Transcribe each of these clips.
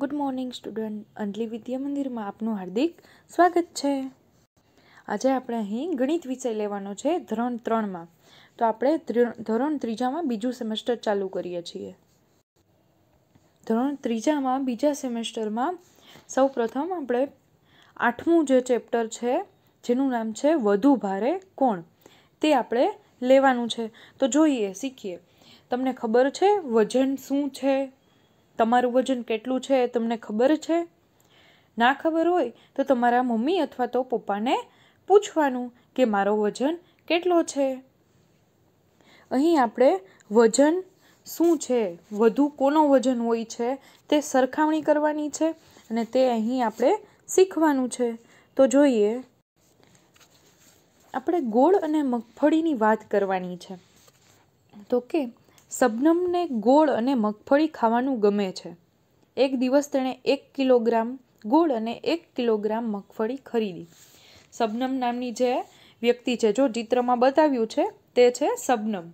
good morning student Anjali Vidya મંદિરમાં આપનું હાર્દિક સ્વાગત છે આજે આપણે અહીં ગણિત વિષય લેવાનો છે ધોરણ ત્રણમાં તો આપણે ધોરણ ત્રીજામાં બીજું સેમેસ્ટર ચાલુ કરીએ છીએ ધોરણ ત્રીજામાં બીજા સેમેસ્ટરમાં સૌ પ્રથમ આપણે આઠમું જે ચેપ્ટર છે જેનું નામ છે વધુ ભારે કોણ તે આપણે લેવાનું છે તો જોઈએ શીખીએ તમને ખબર છે વજન શું છે તમારું વજન કેટલું છે એ તમને ખબર છે ના ખબર હોય તો તમારા મમ્મી અથવા તો પપ્પાને પૂછવાનું કે મારો વજન કેટલો છે અહીં આપણે વજન શું છે વધુ કોનો વજન હોય છે તે સરખામણી કરવાની છે અને તે અહીં આપણે શીખવાનું છે તો જોઈએ આપણે ગોળ અને મગફળીની વાત કરવાની છે તો કે શબનમને ગોળ અને મગફળી ખાવાનું ગમે છે એક દિવસ તેણે એક કિલોગ્રામ ગોળ અને એક કિલોગ્રામ મગફળી ખરીદી શબનમ નામની જે વ્યક્તિ છે જો ચિત્રમાં બતાવ્યું છે તે છે શબનમ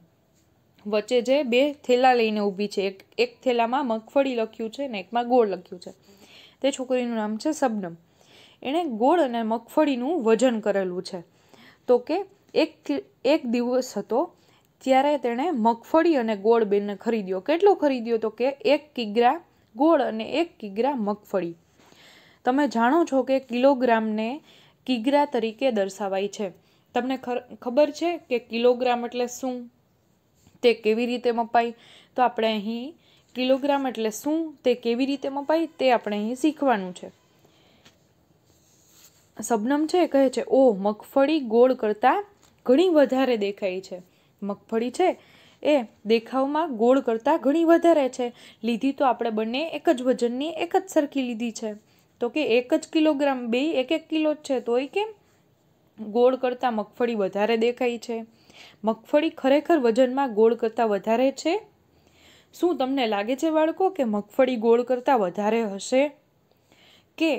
વચ્ચે જે બે થેલા લઈને ઊભી છે એક એક થેલામાં મગફળી લખ્યું છે ને એકમાં ગોળ લખ્યું છે તે છોકરીનું નામ છે શબનમ એણે ગોળ અને મગફળીનું વજન કરેલું છે તો કે એક એક દિવસ હતો ત્યારે તેણે મગફળી અને ગોળ બેને ખરીદ્યો કેટલો ખરીદ્યો તો કે એક કિગ્રા ગોળ અને એક કિગ્રા મગફળી તમે જાણો છો કે કિલોગ્રામને કિગ્રા તરીકે દર્શાવાય છે તમને ખબર છે કે કિલોગ્રામ એટલે શું તે કેવી રીતે મપાય તો આપણે અહીં કિલોગ્રામ એટલે શું તે કેવી રીતે મપાય તે આપણે અહીં શીખવાનું છે સબનમ છે કહે છે ઓ મગફળી ગોળ કરતાં ઘણી વધારે દેખાય છે મગફળી છે એ દેખાવમાં ગોળ કરતાં ઘણી વધારે છે લીધી તો આપણે બંને એક જ વજનની એક જ સરખી લીધી છે તો કે એક જ કિલોગ્રામ બે એક એક કિલો જ છે તોય કેમ ગોળ કરતાં મગફળી વધારે દેખાય છે મગફળી ખરેખર વજનમાં ગોળ કરતાં વધારે છે શું તમને લાગે છે બાળકો કે મગફળી ગોળ કરતાં વધારે હશે કે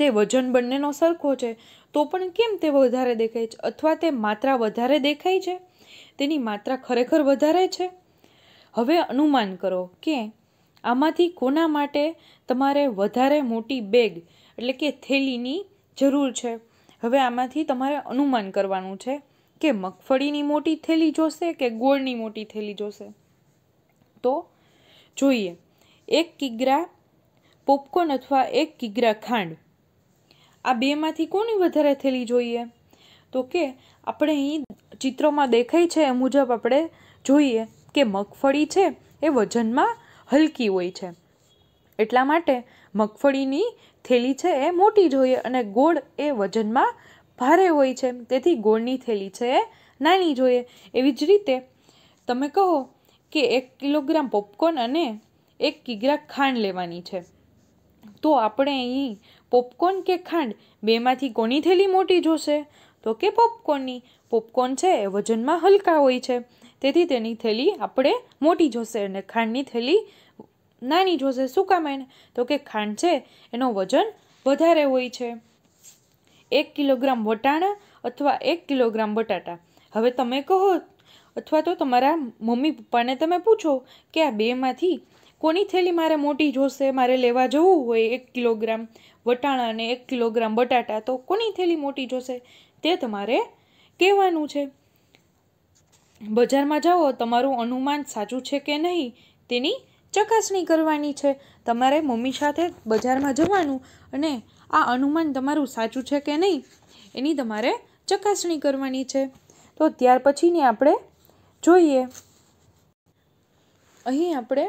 તે વજન બંનેનો સરખો છે તો પણ કેમ તે વધારે દેખાય છે અથવા તે માત્રા વધારે દેખાય છે તેની માત્રા ખરેખર વધારે છે હવે અનુમાન કરો કે આમાંથી કોના માટે તમારે વધારે મોટી બેગ એટલે કે થેલીની જરૂર છે હવે આમાંથી તમારે અનુમાન કરવાનું છે કે મગફળીની મોટી થેલી જોશે કે ગોળની મોટી થેલી જોશે તો જોઈએ એક કિગ્રા પોપકોર્ન અથવા એક કિગ્રા ખાંડ આ બેમાંથી કોની વધારે થેલી જોઈએ તો કે આપણે અહીં ચિત્રોમાં દેખાય છે એ મુજબ આપણે જોઈએ કે મગફળી છે એ વજનમાં હલકી હોય છે એટલા માટે મગફળીની થેલી છે એ મોટી જોઈએ અને ગોળ એ વજનમાં ભારે હોય છે તેથી ગોળની થેલી છે એ નાની જોઈએ એવી જ રીતે તમે કહો કે એક કિલોગ્રામ પોપકોર્ન અને એક કિગ્રા ખાંડ લેવાની છે તો આપણે અહીં પોપકોર્ન કે ખાંડ બેમાંથી કોની થેલી મોટી જોશે તો કે પોપકોર્નની પોપકોર્ન છે એ વજનમાં હલકા હોય છે તેથી તેની થેલી આપણે મોટી જોશે અને ખાંડની થેલી નાની જોશે શું કામ એને તો કે ખાંડ છે એનો વજન વધારે હોય છે એક કિલોગ્રામ વટાણા અથવા એક કિલોગ્રામ બટાટા હવે તમે કહો અથવા તો તમારા મમ્મી પપ્પાને તમે પૂછો કે આ બેમાંથી કોની થેલી મારે મોટી જોશે મારે લેવા જવું હોય એક કિલોગ્રામ વટાણા અને એક કિલોગ્રામ બટાટા તો કોની થેલી મોટી જોશે તે તમારે કહેવાનું છે બજારમાં જાઓ તમારું અનુમાન સાચું છે કે નહીં તેની ચકાસણી કરવાની છે તમારે મમ્મી સાથે બજારમાં જવાનું અને આ અનુમાન તમારું સાચું છે કે નહીં એની તમારે ચકાસણી કરવાની છે તો ત્યાર પછીની આપણે જોઈએ અહીં આપણે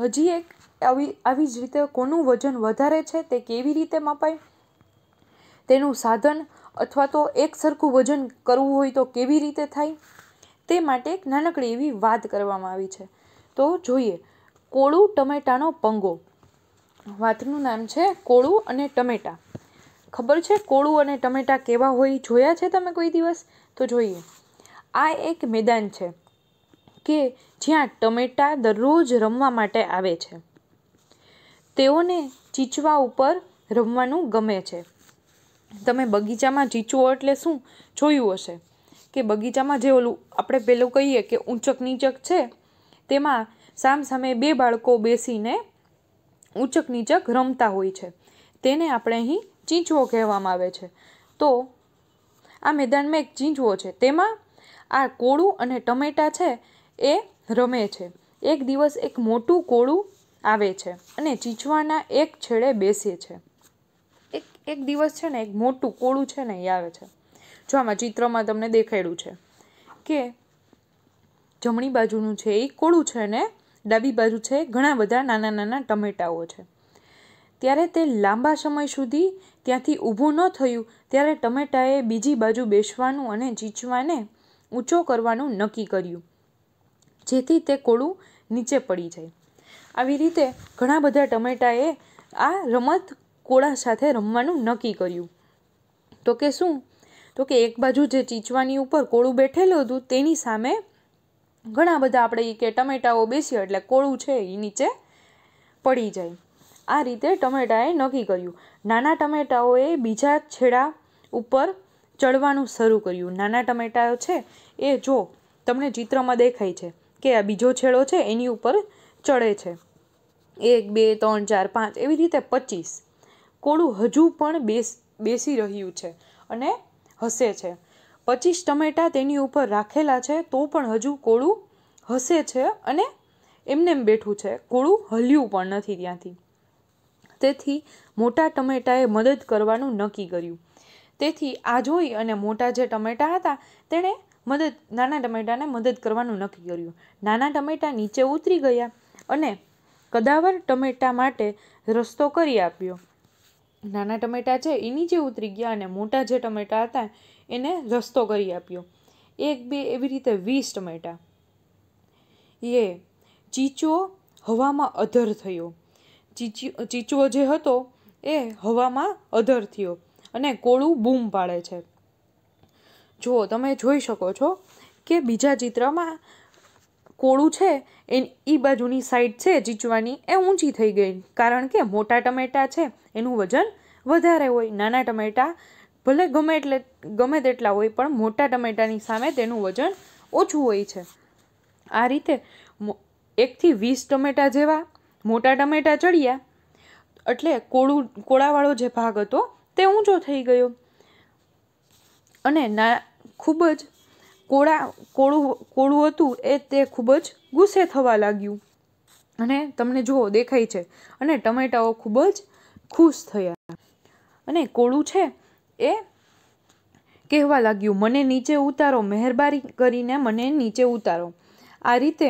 હજી એક આવી આવી જ રીતે કોનું વજન વધારે છે તે કેવી રીતે મપાય તેનું સાધન અથવા તો એક સરખું વજન કરવું હોય તો કેવી રીતે થાય તે માટે એક નાનકડી એવી વાત કરવામાં આવી છે તો જોઈએ કોળું ટમેટાનો પંગો વાતનું નામ છે કોળું અને ટમેટા ખબર છે કોળું અને ટમેટા કેવા હોય જોયા છે તમે કોઈ દિવસ તો જોઈએ આ એક મેદાન છે કે જ્યાં ટમેટા દરરોજ રમવા માટે આવે છે તેઓને ચીચવા ઉપર રમવાનું ગમે છે તમે બગીચામાં ચીચુઓ એટલે શું જોયું હશે કે બગીચામાં જે ઓલું આપણે પેલું કહીએ કે ઊંચક નીચક છે તેમાં સામ સામે બે બાળકો બેસીને ઊંચક નીચક રમતા હોય છે તેને આપણે અહીં ચીંચવો કહેવામાં આવે છે તો આ મેદાનમાં એક ચીંચવો છે તેમાં આ કોળું અને ટમેટાં છે એ રમે છે એક દિવસ એક મોટું કોળું આવે છે અને ચીંચવાના એક છેડે બેસે છે એક દિવસ છે ને એક મોટું કોળું છે ને એ આવે છે જો આમાં ચિત્રમાં તમને દેખાડ્યું છે કે જમણી બાજુનું છે એ કોળું છે ને ડાબી બાજુ છે ઘણા બધા નાના નાના ટમેટાઓ છે ત્યારે તે લાંબા સમય સુધી ત્યાંથી ઊભું ન થયું ત્યારે ટમેટાએ બીજી બાજુ બેસવાનું અને ચીંચવાને ઊંચો કરવાનું નક્કી કર્યું જેથી તે કોળું નીચે પડી જાય આવી રીતે ઘણા બધા ટમેટાએ આ રમત કોળા સાથે રમવાનું નક્કી કર્યું તો કે શું તો કે એક બાજુ જે ચીચવાની ઉપર કોળું બેઠેલું હતું તેની સામે ઘણા બધા આપણે કે ટમેટાઓ બેસ્યા એટલે કોળું છે એ નીચે પડી જાય આ રીતે ટમેટાએ નક્કી કર્યું નાના ટમેટાઓએ બીજા છેડા ઉપર ચડવાનું શરૂ કર્યું નાના ટમેટાઓ છે એ જો તમને ચિત્રમાં દેખાય છે કે આ બીજો છેડો છે એની ઉપર ચડે છે એક બે ત્રણ ચાર પાંચ એવી રીતે પચીસ કોળું હજુ પણ બેસ બેસી રહ્યું છે અને હસે છે પચીસ ટમેટાં તેની ઉપર રાખેલા છે તો પણ હજુ કોળું હસે છે અને એમને બેઠું છે કોળું હલ્યું પણ નથી ત્યાંથી તેથી મોટા ટમેટાએ મદદ કરવાનું નક્કી કર્યું તેથી આ જોઈ અને મોટા જે ટમેટાં હતા તેણે મદદ નાના ટમેટાને મદદ કરવાનું નક્કી કર્યું નાના ટમેટા નીચે ઉતરી ગયા અને કદાવર ટમેટા માટે રસ્તો કરી આપ્યો નાના ટમેટાં છે એ નીચે ઉતરી ગયા અને મોટા જે ટમેટાં હતા એને રસ્તો કરી આપ્યો એક બે એવી રીતે વીસ ટમેટાં એ ચીચો હવામાં અધર થયો ચીચી ચીચો જે હતો એ હવામાં અધર થયો અને કોળું બૂમ પાડે છે જો તમે જોઈ શકો છો કે બીજા ચિત્રમાં કોળું છે એ બાજુની સાઈડ છે ચીચવાની એ ઊંચી થઈ ગઈ કારણ કે મોટા ટમેટા છે એનું વજન વધારે હોય નાના ટમેટાં ભલે ગમે એટલે ગમે તેટલા હોય પણ મોટા ટમેટાની સામે તેનું વજન ઓછું હોય છે આ રીતે એકથી વીસ ટમેટા જેવા મોટા ટમેટા ચડ્યા એટલે કોળું કોળાવાળો જે ભાગ હતો તે ઊંચો થઈ ગયો અને ના ખૂબ જ કોળા કોળું કોળું હતું એ તે ખૂબ જ ગુસ્સે થવા લાગ્યું અને તમને જુઓ દેખાય છે અને ટમેટાઓ ખૂબ જ ખુશ થયા અને કોળું છે એ કહેવા લાગ્યું મને નીચે ઉતારો મહેરબારી કરીને મને નીચે ઉતારો આ રીતે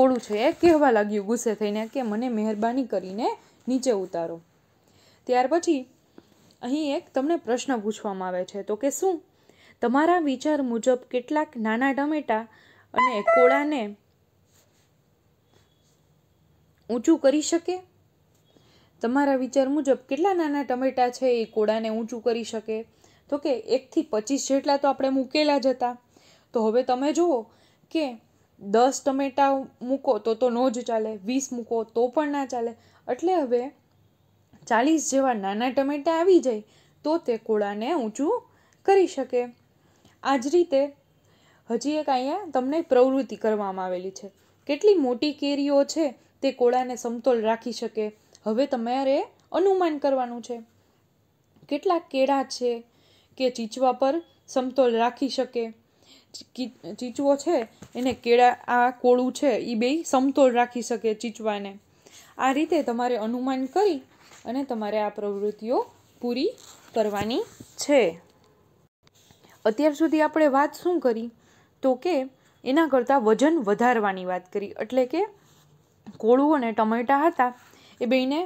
કોળું છે એ કહેવા લાગ્યું ગુસ્સે થઈને કે મને મહેરબાની કરીને નીચે ઉતારો ત્યાર પછી અહીં એક તમને પ્રશ્ન પૂછવામાં આવે છે તો કે શું તમારા વિચાર મુજબ કેટલાક નાના ટમેટા અને કોળાને ઊંચું કરી શકે તમારા વિચાર મુજબ કેટલા નાના ટમેટાં છે એ કોળાને ઊંચું કરી શકે તો કે એકથી પચીસ જેટલા તો આપણે મૂકેલા જ હતા તો હવે તમે જુઓ કે દસ ટમેટા મૂકો તો તો નો જ ચાલે વીસ મૂકો તો પણ ના ચાલે એટલે હવે ચાલીસ જેવા નાના ટમેટા આવી જાય તો તે કોળાને ઊંચું કરી શકે આ જ રીતે હજી એક અહીંયા તમને પ્રવૃત્તિ કરવામાં આવેલી છે કેટલી મોટી કેરીઓ છે તે કોળાને સમતોલ રાખી શકે હવે તમારે અનુમાન કરવાનું છે કેટલા કેળા છે કે ચીચવા પર સમતોલ રાખી શકે ચીચવો છે એને કેળા આ કોળું છે એ બે સમતોલ રાખી શકે ચીચવાને આ રીતે તમારે અનુમાન કરી અને તમારે આ પ્રવૃત્તિઓ પૂરી કરવાની છે અત્યાર સુધી આપણે વાત શું કરી તો કે એના કરતાં વજન વધારવાની વાત કરી એટલે કે કોળું અને ટમેટાં હતા એ બેને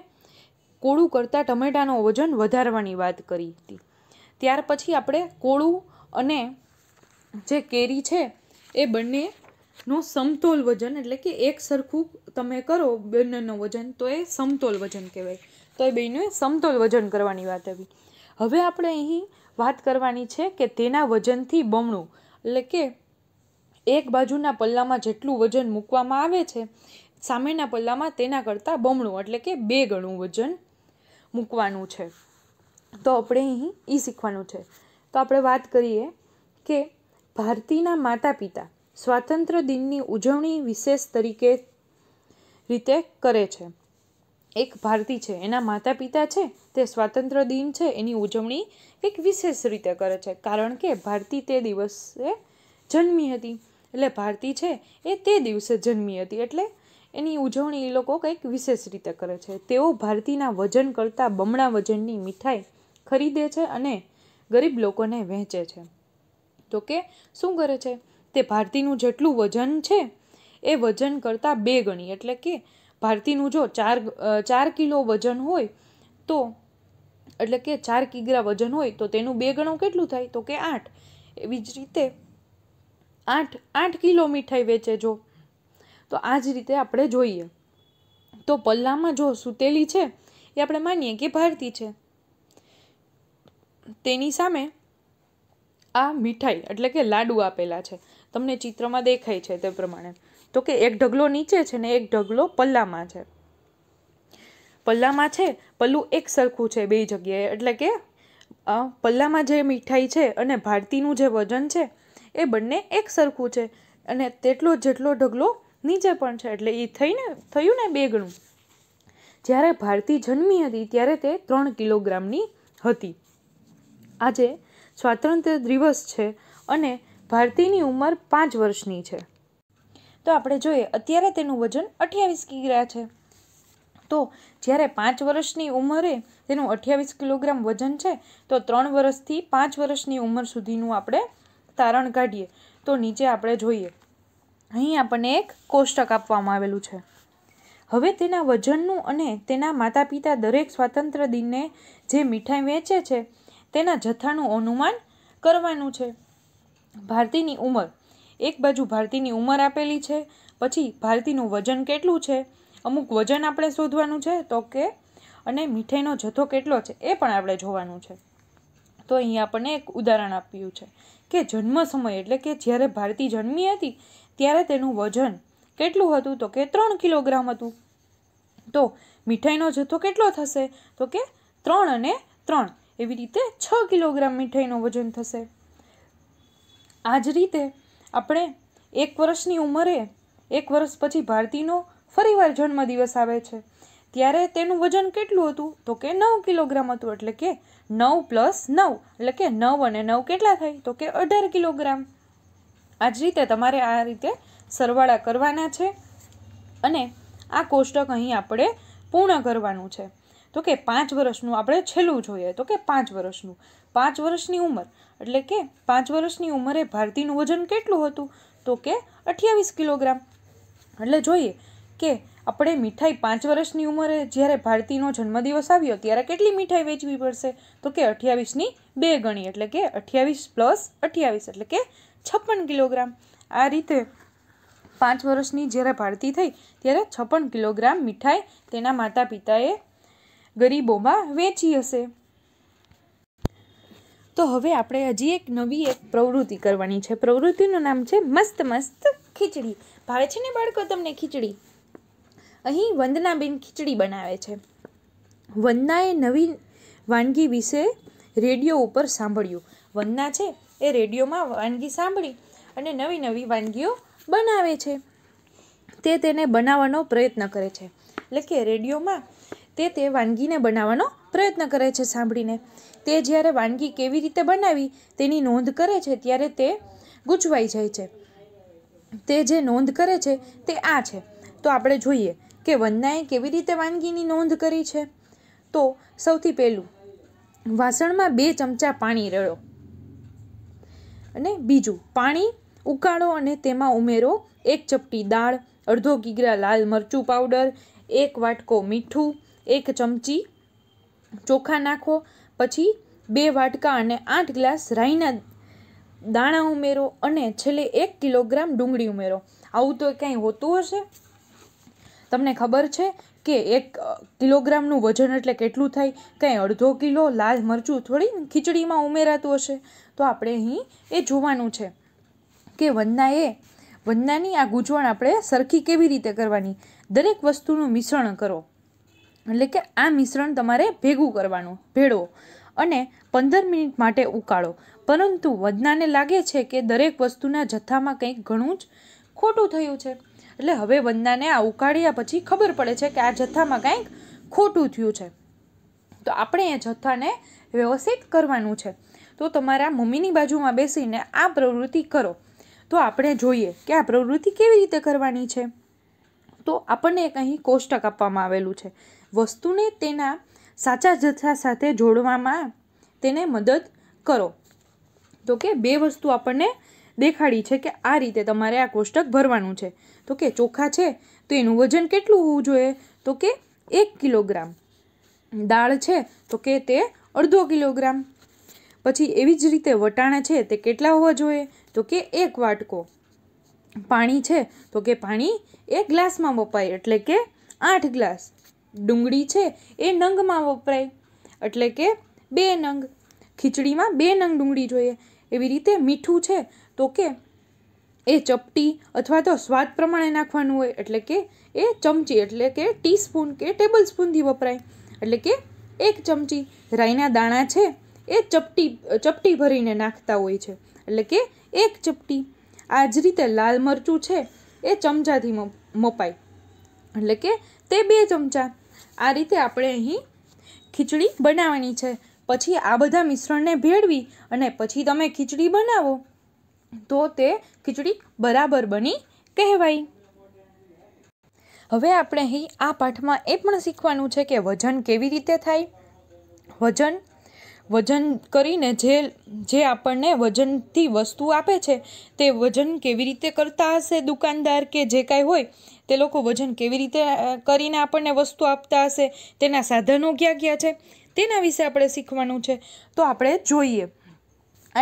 કોળું કરતાં ટમેટાનો વજન વધારવાની વાત કરી હતી ત્યાર પછી આપણે કોળું અને જે કેરી છે એ બંનેનો સમતોલ વજન એટલે કે એક સરખું તમે કરો બંનેનો વજન તો એ સમતોલ વજન કહેવાય તો એ બેને સમતોલ વજન કરવાની વાત આવી હવે આપણે અહીં વાત કરવાની છે કે તેના વજનથી બમણું એટલે કે એક બાજુના પલ્લામાં જેટલું વજન મૂકવામાં આવે છે સામેના પલ્લામાં તેના કરતાં બમણું એટલે કે બે ગણું વજન મૂકવાનું છે તો આપણે અહીં એ શીખવાનું છે તો આપણે વાત કરીએ કે ભારતીના માતા પિતા સ્વાતંત્ર્ય દિનની ઉજવણી વિશેષ તરીકે રીતે કરે છે એક ભારતી છે એના માતા પિતા છે તે સ્વાતંત્ર્ય દિન છે એની ઉજવણી એક વિશેષ રીતે કરે છે કારણ કે ભારતી તે દિવસે જન્મી હતી એટલે ભારતી છે એ તે દિવસે જન્મી હતી એટલે એની ઉજવણી એ લોકો કંઈક વિશેષ રીતે કરે છે તેઓ ભારતીના વજન કરતાં બમણા વજનની મીઠાઈ ખરીદે છે અને ગરીબ લોકોને વહેંચે છે તો કે શું કરે છે તે ભારતીનું જેટલું વજન છે એ વજન કરતાં બે ગણી એટલે કે ભારતીનું જો ચાર ચાર કિલો વજન હોય તો એટલે કે ચાર કિગ્રા વજન હોય તો તેનું બે ગણું કેટલું થાય તો કે આઠ એવી જ રીતે આઠ આઠ કિલો મીઠાઈ વેચે જો તો આ જ રીતે આપણે જોઈએ તો પલ્લામાં જો સૂતેલી છે એ આપણે માનીએ કે ભારતી છે તેની સામે આ મીઠાઈ એટલે કે લાડુ આપેલા છે તમને ચિત્રમાં દેખાય છે તે પ્રમાણે તો કે એક ઢગલો નીચે છે ને એક ઢગલો પલ્લામાં છે પલ્લામાં છે પલ્લું એક સરખું છે બે જગ્યાએ એટલે કે પલ્લામાં જે મીઠાઈ છે અને ભારતીનું જે વજન છે એ બંને એક સરખું છે અને તેટલો જેટલો ઢગલો નીચે પણ છે એટલે એ થઈને થયું ને બે ગણું જ્યારે ભારતી જન્મી હતી ત્યારે તે ત્રણ કિલોગ્રામની હતી આજે સ્વાતંત્ર્ય દિવસ છે અને ભારતીની ઉંમર પાંચ વર્ષની છે તો આપણે જોઈએ અત્યારે તેનું વજન અઠ્યાવીસ કિગ્રા છે તો જ્યારે પાંચ વર્ષની ઉંમરે તેનું અઠ્યાવીસ કિલોગ્રામ વજન છે તો ત્રણ વર્ષથી પાંચ વર્ષની ઉંમર સુધીનું આપણે તારણ કાઢીએ તો નીચે આપણે જોઈએ અહીં આપણને એક કોષ્ટક આપવામાં આવેલું છે હવે તેના વજનનું અને તેના માતા પિતા દરેક સ્વાતંત્ર્ય દિનને જે મીઠાઈ વેચે છે તેના જથ્થાનું અનુમાન કરવાનું છે ભારતીની ઉંમર એક બાજુ ભારતીની ઉંમર આપેલી છે પછી ભારતીનું વજન કેટલું છે અમુક વજન આપણે શોધવાનું છે તો કે અને મીઠાઈનો જથ્થો કેટલો છે એ પણ આપણે જોવાનું છે તો અહીં આપણને એક ઉદાહરણ આપ્યું છે કે જન્મ સમય એટલે કે જ્યારે ભારતી જન્મી હતી ત્યારે તેનું વજન કેટલું હતું તો કે ત્રણ કિલોગ્રામ હતું તો મીઠાઈનો જથ્થો કેટલો થશે તો કે ત્રણ અને ત્રણ એવી રીતે છ કિલોગ્રામ મીઠાઈનું વજન થશે આ જ રીતે આપણે એક વર્ષની ઉંમરે એક વર્ષ પછી ભારતીનો ફરીવાર જન્મદિવસ આવે છે ત્યારે તેનું વજન કેટલું હતું તો કે નવ કિલોગ્રામ હતું એટલે કે નવ પ્લસ નવ એટલે કે નવ અને નવ કેટલા થાય તો કે અઢાર કિલોગ્રામ આ જ રીતે તમારે આ રીતે સરવાળા કરવાના છે અને આ કોષ્ટક અહીં આપણે પૂર્ણ કરવાનું છે તો કે પાંચ વર્ષનું આપણે છેલ્લું જોઈએ તો કે પાંચ વર્ષનું પાંચ વર્ષની ઉંમર એટલે કે પાંચ વર્ષની ઉંમરે ભારતીનું વજન કેટલું હતું તો કે અઠ્યાવીસ કિલોગ્રામ એટલે જોઈએ કે આપણે મીઠાઈ પાંચ વર્ષની ઉંમરે જ્યારે ભારતીનો જન્મદિવસ આવ્યો ત્યારે કેટલી મીઠાઈ વેચવી પડશે તો કે અઠ્યાવીસની બે ગણી એટલે કે અઠ્યાવીસ પ્લસ અઠ્યાવીસ એટલે કે છપ્પન કિલોગ્રામ આ રીતે પાંચ વર્ષની જ્યારે ભારતી થઈ ત્યારે છપ્પન કિલોગ્રામ મીઠાઈ તેના માતા પિતાએ ગરીબોમાં વેચી હશે તો હવે આપણે હજી એક નવી એક પ્રવૃત્તિ કરવાની છે પ્રવૃત્તિનું નામ છે મસ્ત મસ્ત ખીચડી ભાવે છે ને બાળકો તમને ખીચડી અહીં વંદનાબેન ખીચડી બનાવે છે વંદનાએ નવી વાનગી વિશે રેડિયો ઉપર સાંભળ્યું વંદના છે એ રેડિયોમાં વાનગી સાંભળી અને નવી નવી વાનગીઓ બનાવે છે તે તેને બનાવવાનો પ્રયત્ન કરે છે એટલે કે રેડિયોમાં તે તે વાનગીને બનાવવાનો પ્રયત્ન કરે છે સાંભળીને તે જ્યારે વાનગી કેવી રીતે બનાવી તેની નોંધ કરે છે ત્યારે તે ગૂંચવાઈ જાય છે તે જે નોંધ કરે છે તે આ છે તો આપણે જોઈએ કે વંદનાએ કેવી રીતે વાનગીની નોંધ કરી છે તો સૌથી પહેલું વાસણમાં બે ચમચા પાણી રેડો અને બીજું પાણી ઉકાળો અને તેમાં ઉમેરો એક ચપટી દાળ અડધો ગીગરા લાલ મરચું પાવડર એક વાટકો મીઠું એક ચમચી ચોખા નાખો પછી બે વાટકા અને આઠ ગ્લાસ રાઈના દાણા ઉમેરો અને છેલ્લે એક કિલોગ્રામ ડુંગળી ઉમેરો આવું તો કાંઈ હોતું હશે તમને ખબર છે કે એક કિલોગ્રામનું વજન એટલે કેટલું થાય કંઈ અડધો કિલો લાલ મરચું થોડી ખીચડીમાં ઉમેરાતું હશે તો આપણે અહીં એ જોવાનું છે કે વંદનાએ વંદનાની આ ગૂંચવણ આપણે સરખી કેવી રીતે કરવાની દરેક વસ્તુનું મિશ્રણ કરો એટલે કે આ મિશ્રણ તમારે ભેગું કરવાનું ભેળો અને પંદર મિનિટ માટે ઉકાળો પરંતુ વદનાને લાગે છે કે દરેક વસ્તુના જથ્થામાં કંઈક ઘણું જ ખોટું થયું છે એટલે હવે વંદાને આ ઉકાળ્યા પછી ખબર પડે છે કે આ જથ્થામાં કાંઈક ખોટું થયું છે તો આપણે એ જથ્થાને વ્યવસ્થિત કરવાનું છે તો તમારા મમ્મીની બાજુમાં બેસીને આ પ્રવૃત્તિ કરો તો આપણે જોઈએ કે આ પ્રવૃત્તિ કેવી રીતે કરવાની છે તો આપણને એક અહીં કોષ્ટક આપવામાં આવેલું છે વસ્તુને તેના સાચા જથ્થા સાથે જોડવામાં તેને મદદ કરો તો કે બે વસ્તુ આપણને દેખાડી છે કે આ રીતે તમારે આ કોષ્ટક ભરવાનું છે તો કે ચોખા છે તો એનું વજન કેટલું હોવું જોઈએ તો કે એક કિલોગ્રામ દાળ છે તો કે તે અડધો કિલોગ્રામ પછી એવી જ રીતે વટાણા છે તે કેટલા હોવા જોઈએ તો કે એક વાટકો પાણી છે તો કે પાણી એક ગ્લાસમાં વપરાય એટલે કે આઠ ગ્લાસ ડુંગળી છે એ નંગમાં વપરાય એટલે કે બે નંગ ખીચડીમાં બે નંગ ડુંગળી જોઈએ એવી રીતે મીઠું છે તો કે એ ચપટી અથવા તો સ્વાદ પ્રમાણે નાખવાનું હોય એટલે કે એ ચમચી એટલે કે ટીસ્પૂન કે ટેબલ સ્પૂનથી વપરાય એટલે કે એક ચમચી રાઈના દાણા છે એ ચપટી ચપટી ભરીને નાખતા હોય છે એટલે કે એક ચપટી આ જ રીતે લાલ મરચું છે એ ચમચાથી મપાય એટલે કે તે બે ચમચા આ રીતે આપણે અહીં ખીચડી બનાવવાની છે પછી આ બધા મિશ્રણને ભેળવી અને પછી તમે ખીચડી બનાવો તો તે ખીચડી બરાબર બની કહેવાય હવે આપણે અહીં આ પાઠમાં એ પણ શીખવાનું છે કે વજન કેવી રીતે થાય વજન વજન કરીને જે જે આપણને વજનથી વસ્તુ આપે છે તે વજન કેવી રીતે કરતા હશે દુકાનદાર કે જે કાંઈ હોય તે લોકો વજન કેવી રીતે કરીને આપણને વસ્તુ આપતા હશે તેના સાધનો ક્યાં ક્યાં છે તેના વિશે આપણે શીખવાનું છે તો આપણે જોઈએ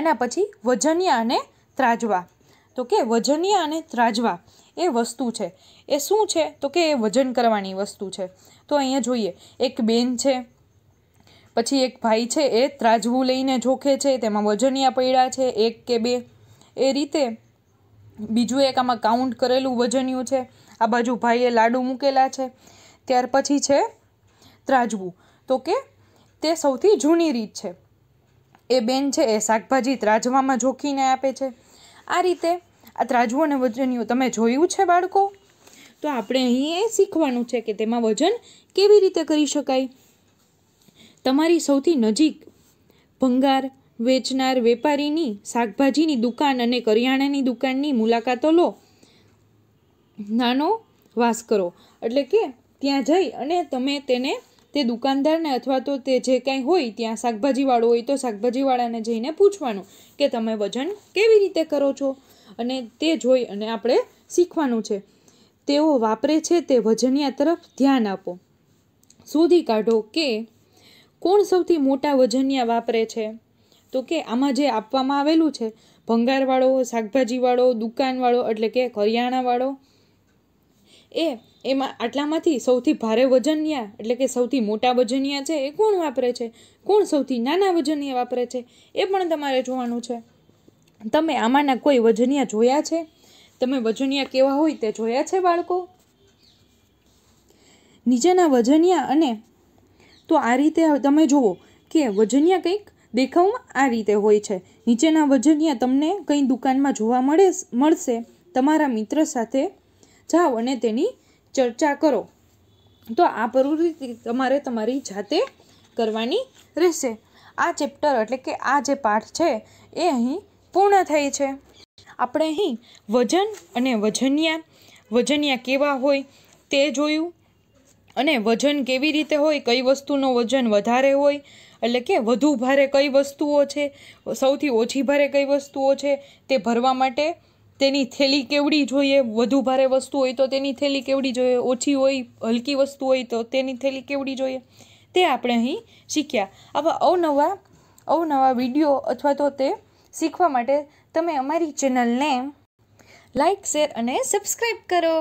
આના પછી વજનિયા અને ત્રાજવા તો કે વજનિયા અને ત્રાજવા એ વસ્તુ છે એ શું છે તો કે એ વજન કરવાની વસ્તુ છે તો અહીંયા જોઈએ એક બેન છે પછી એક ભાઈ છે એ ત્રાજવું લઈને જોખે છે તેમાં વજનિયા પૈડા છે એક કે બે એ રીતે બીજું એક આમાં કાઉન્ટ કરેલું વજન્યું છે આ બાજુ ભાઈએ લાડુ મૂકેલા છે ત્યાર પછી છે ત્રાજવું તો કે તે સૌથી જૂની રીત છે એ બેન છે એ શાકભાજી ત્રાજવામાં જોખીને આપે છે આ રીતે આ ત્રાજુ અને વજનીઓ તમે જોયું છે બાળકો તો આપણે અહીં એ શીખવાનું છે કે તેમાં વજન કેવી રીતે કરી શકાય તમારી સૌથી નજીક ભંગાર વેચનાર વેપારીની શાકભાજીની દુકાન અને કરિયાણાની દુકાનની મુલાકાતો લો નાનો વાસ કરો એટલે કે ત્યાં જઈ અને તમે તેને તે દુકાનદારને અથવા તો તે જે કાંઈ હોય ત્યાં શાકભાજીવાળો હોય તો શાકભાજીવાળાને જઈને પૂછવાનું કે તમે વજન કેવી રીતે કરો છો અને તે જોઈ અને આપણે શીખવાનું છે તેઓ વાપરે છે તે વજનિયા તરફ ધ્યાન આપો શોધી કાઢો કે કોણ સૌથી મોટા વજનિયા વાપરે છે તો કે આમાં જે આપવામાં આવેલું છે ભંગારવાળો શાકભાજીવાળો દુકાનવાળો એટલે કે કરિયાણાવાળો એ એમાં આટલામાંથી સૌથી ભારે વજનિયા એટલે કે સૌથી મોટા વજનિયા છે એ કોણ વાપરે છે કોણ સૌથી નાના વજનિયા વાપરે છે એ પણ તમારે જોવાનું છે તમે આમાંના કોઈ વજનિયા જોયા છે તમે વજનિયા કેવા હોય તે જોયા છે બાળકો નીચેના વજનિયા અને તો આ રીતે તમે જુઓ કે વજનિયા કંઈક દેખાવમાં આ રીતે હોય છે નીચેના વજનિયા તમને કંઈ દુકાનમાં જોવા મળે મળશે તમારા મિત્ર સાથે જાઓ અને તેની ચર્ચા કરો તો આ પ્રવૃત્તિ તમારે તમારી જાતે કરવાની રહેશે આ ચેપ્ટર એટલે કે આ જે પાઠ છે એ અહીં પૂર્ણ થઈ છે આપણે અહીં વજન અને વજનિયા વજનિયા કેવા હોય તે જોયું અને વજન કેવી રીતે હોય કઈ વસ્તુનો વજન વધારે હોય એટલે કે વધુ ભારે કઈ વસ્તુઓ છે સૌથી ઓછી ભારે કઈ વસ્તુઓ છે તે ભરવા માટે તેની થેલી કેવડી જોઈએ વધુ ભારે વસ્તુ હોય તો તેની થેલી કેવડી જોઈએ ઓછી હોય હલકી વસ્તુ હોય તો તેની થેલી કેવડી જોઈએ તે આપણે અહીં શીખ્યા આવા અવનવા અવનવા વિડીયો અથવા તો તે શીખવા માટે તમે અમારી ચેનલને લાઈક શેર અને સબસ્ક્રાઈબ કરો